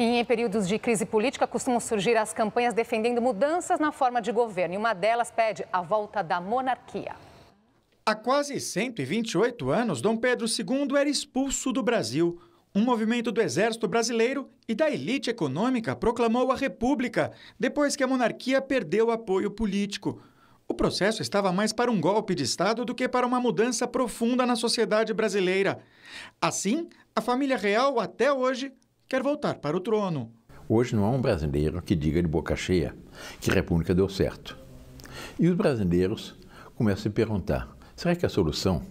E em períodos de crise política costumam surgir as campanhas defendendo mudanças na forma de governo. E uma delas pede a volta da monarquia. Há quase 128 anos, Dom Pedro II era expulso do Brasil. Um movimento do exército brasileiro e da elite econômica proclamou a República, depois que a monarquia perdeu apoio político. O processo estava mais para um golpe de Estado do que para uma mudança profunda na sociedade brasileira. Assim, a família real até hoje quer voltar para o trono. Hoje não há um brasileiro que diga de boca cheia que a República deu certo. E os brasileiros começam a se perguntar: será que a solução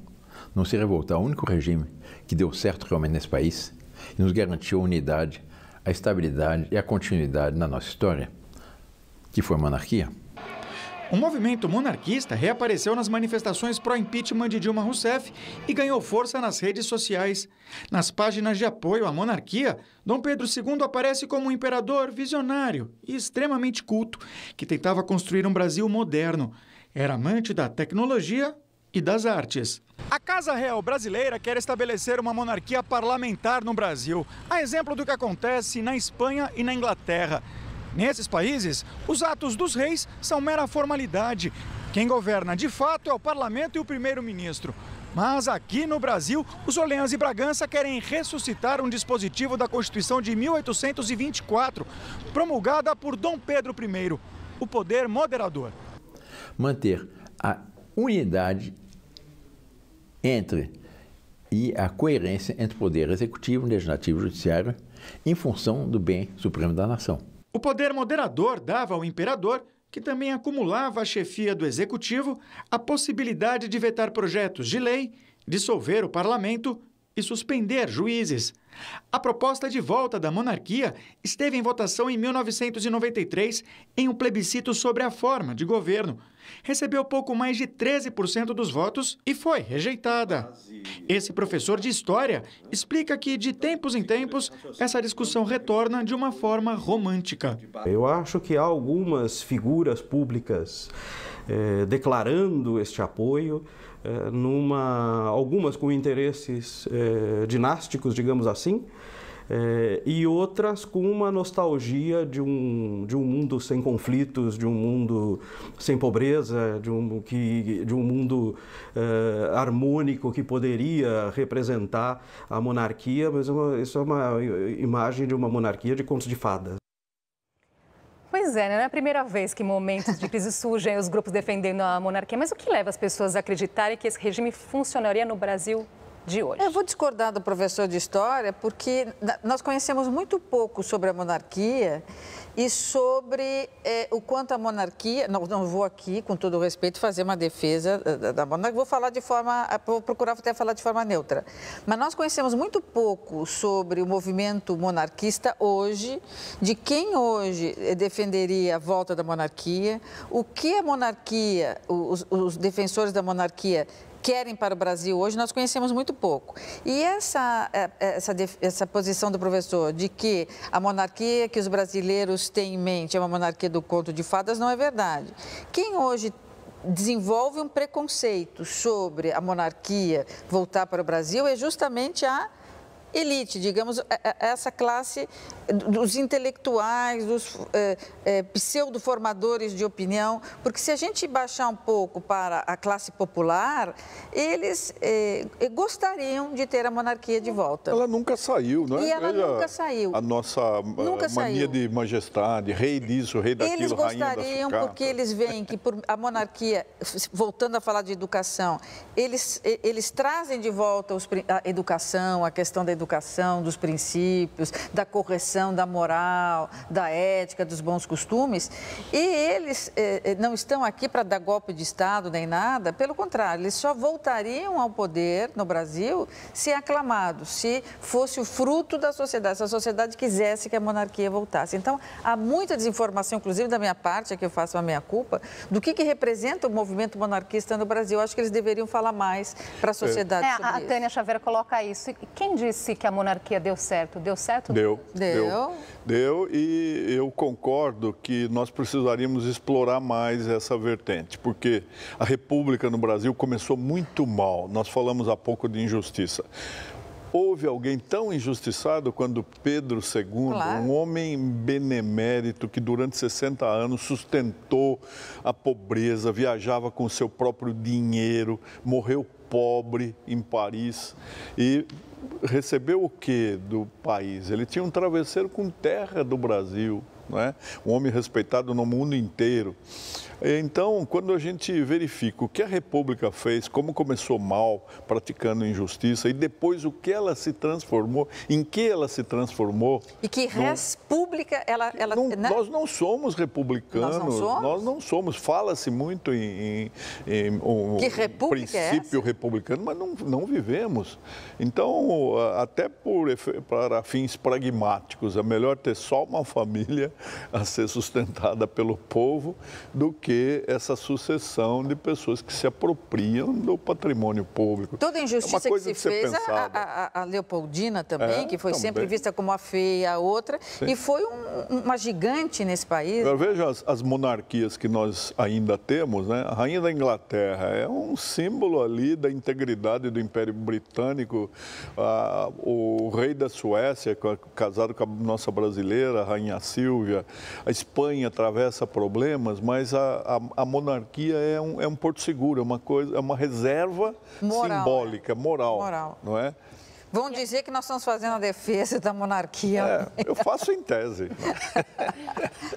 não seria voltar ao único regime que deu certo realmente nesse país e nos garantiu a unidade, a estabilidade e a continuidade na nossa história, que foi a monarquia? O movimento monarquista reapareceu nas manifestações pró-impeachment de Dilma Rousseff e ganhou força nas redes sociais. Nas páginas de apoio à monarquia, Dom Pedro II aparece como um imperador visionário e extremamente culto, que tentava construir um Brasil moderno. Era amante da tecnologia e das artes. A Casa Real brasileira quer estabelecer uma monarquia parlamentar no Brasil, a exemplo do que acontece na Espanha e na Inglaterra. Nesses países, os atos dos reis são mera formalidade. Quem governa de fato é o parlamento e o primeiro-ministro. Mas aqui no Brasil, os Orleans e Bragança querem ressuscitar um dispositivo da Constituição de 1824, promulgada por Dom Pedro I, o poder moderador. Manter a unidade entre e a coerência entre o poder executivo, legislativo e judiciário em função do bem supremo da nação. O poder moderador dava ao imperador, que também acumulava a chefia do executivo, a possibilidade de vetar projetos de lei, dissolver o parlamento e suspender juízes. A proposta de volta da monarquia esteve em votação em 1993 em um plebiscito sobre a forma de governo. Recebeu pouco mais de 13% dos votos e foi rejeitada. Esse professor de história explica que, de tempos em tempos, essa discussão retorna de uma forma romântica. Eu acho que há algumas figuras públicas eh, declarando este apoio, eh, numa, algumas com interesses eh, dinásticos, digamos assim, é, e outras com uma nostalgia de um, de um mundo sem conflitos, de um mundo sem pobreza, de um, que, de um mundo é, harmônico que poderia representar a monarquia, mas é uma, isso é uma imagem de uma monarquia de contos de fadas. Pois é, né? não é a primeira vez que momentos de crise surgem os grupos defendendo a monarquia. Mas o que leva as pessoas a acreditarem que esse regime funcionaria no Brasil de hoje? eu vou discordar do professor de história, porque nós conhecemos muito pouco sobre a monarquia e sobre é, o quanto a monarquia. Não, não vou aqui, com todo respeito, fazer uma defesa eh, da, da monarquia. Vou falar de forma. Eh, vou procurar até falar de forma neutra. Mas nós conhecemos muito pouco sobre o movimento monarquista hoje, de quem hoje eh, defenderia a volta da monarquia, o que a monarquia, os, os defensores da monarquia querem para o Brasil hoje, nós conhecemos muito pouco. E essa, é, é, essa, essa posição do professor de que a monarquia que os brasileiros têm em mente é uma monarquia do conto de fadas não é verdade. Quem hoje desenvolve um preconceito sobre a monarquia voltar para o Brasil é justamente a elite, digamos, é, é, essa classe dos intelectuais, dos é, é, pseudo-formadores de opinião, porque se a gente baixar um pouco para a classe popular, eles é, é gostariam de ter a monarquia de volta. Ela nunca saiu, não é? E ela Veja nunca saiu. A nossa nunca mania saiu. de majestade, rei disso, rei daquilo, Eles gostariam porque eles veem que por a monarquia, voltando a falar de educação, eles, eles trazem de volta os, a educação, a questão da educação, educação, dos princípios, da correção, da moral, da ética, dos bons costumes. E eles eh, eh não estão aqui para dar golpe de Estado nem nada, pelo contrário, eles só voltariam ao poder no Brasil se aclamados, se fosse o fruto da sociedade, se a sociedade quisesse que a monarquia voltasse. Então, há muita desinformação, inclusive da minha parte, é que eu faço a minha culpa, do que, que representa o movimento monarquista no Brasil. Eu acho que eles deveriam falar mais para a é. sociedade. É, sobre a, a Tânia Xavier coloca isso. E quem disse que a monarquia deu certo? Deu certo? Deu. Deu. Deu, deu e eu concordo que nós precisaríamos explorar mais essa vertente, porque a República no Brasil começou muito mal. Nós falamos há pouco de injustiça houve alguém tão injustiçado quando Pedro II, claro. um homem benemérito que durante 60 anos sustentou a pobreza, viajava com seu próprio dinheiro, morreu pobre em Paris e recebeu o que do país? Ele tinha um travesseiro com terra do Brasil. É? um homem respeitado no mundo inteiro. Então, quando a gente verifica o que a República fez, como começou mal, praticando injustiça, e depois o que ela se transformou, em que ela se transformou. E que res pública ela. ela não, né? Nós não somos republicanos, nós não somos. Nós não somos. Fala-se muito em, em, em um é princípio é republicano, mas não, não vivemos. Então, até por, para fins pragmáticos, é melhor ter só uma família a ser sustentada pelo povo do que essa sucessão de pessoas que se apropriam do patrimônio público. Toda injustiça é que se que fez, a, a, a, Leopoldina também, é, que foi também. sempre vista como a feia, a outra, Sim. e foi um, uma gigante nesse país. Agora, veja as, as, monarquias que nós ainda temos, né? A Rainha da Inglaterra é um símbolo ali da integridade do Império Britânico, a, ah, o rei da Suécia, casado com a nossa brasileira, a Rainha Silvia, a Espanha atravessa problemas, mas a, a, a monarquia é um, é um porto seguro, é uma, coisa, é uma reserva moral, né? simbólica, moral, moral. Não é? Vão dizer que nós estamos fazendo a defesa da monarquia. É, eu faço em tese.